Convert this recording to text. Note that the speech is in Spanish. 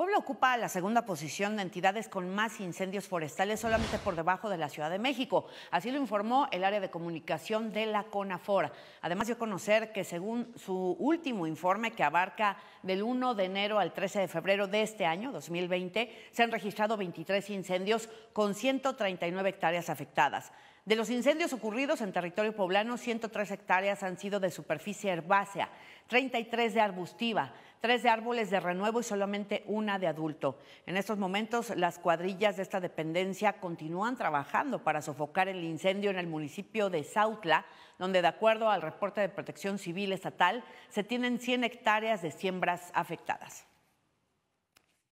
Puebla ocupa la segunda posición de entidades con más incendios forestales solamente por debajo de la Ciudad de México. Así lo informó el área de comunicación de la CONAFOR. Además dio a conocer que según su último informe que abarca del 1 de enero al 13 de febrero de este año, 2020, se han registrado 23 incendios con 139 hectáreas afectadas. De los incendios ocurridos en territorio poblano, 103 hectáreas han sido de superficie herbácea, 33 de arbustiva, tres de árboles de renuevo y solamente una de adulto. En estos momentos, las cuadrillas de esta dependencia continúan trabajando para sofocar el incendio en el municipio de Sautla, donde, de acuerdo al reporte de protección civil estatal, se tienen 100 hectáreas de siembras afectadas.